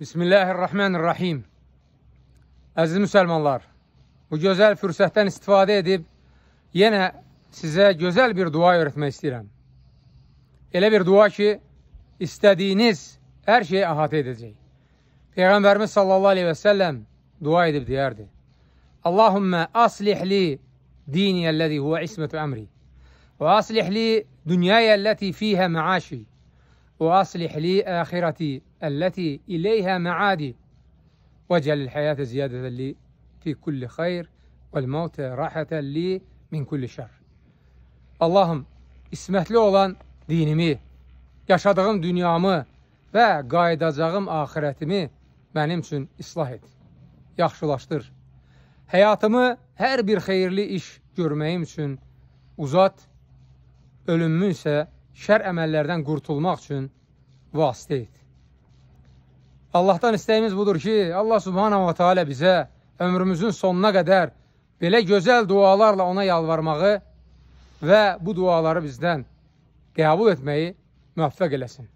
بسم الله الرحمن Bismillahirrahmanirrahim. Əziz müsəlmanlar, bu gözəl fürsətdən istifadə edib yenə sizə gözəl bir dua öyrətmək istəyirəm. Elə bir dua ki, istədiyiniz hər şeyi əhatə edəcək. Peyğəmbərimiz sallallahu aleyhi və səlləm dua edib deyərdi. Allahümmə aslihli diniyəlləzi huvə ismətü əmri və aslihli dünyayəlləti fiyhə məaşi وأصلح لي آخرتي التي إليها معادي واجعل الحياة زيادة لي في كل خير والموت راحة لي min kulli şər. Allahım, ismətli olan dinimi, yaşadığım dünyamı və qayıdacağım axirətimi mənim üçün islah et, yaxşılaşdır. Həyatımı hər bir xeyirli iş görməyim üçün uzat, ölümümü isə şər əməllərdən qurtulmaq üçün vasitə et. Allahdan istəyimiz budur ki, Allah subhanahu wa ta'ala bizə ömrümüzün sonuna qədər belə gözəl dualarla ona yalvarmağı və bu duaları bizdən qəbul etməyi müvəffəq eləsin.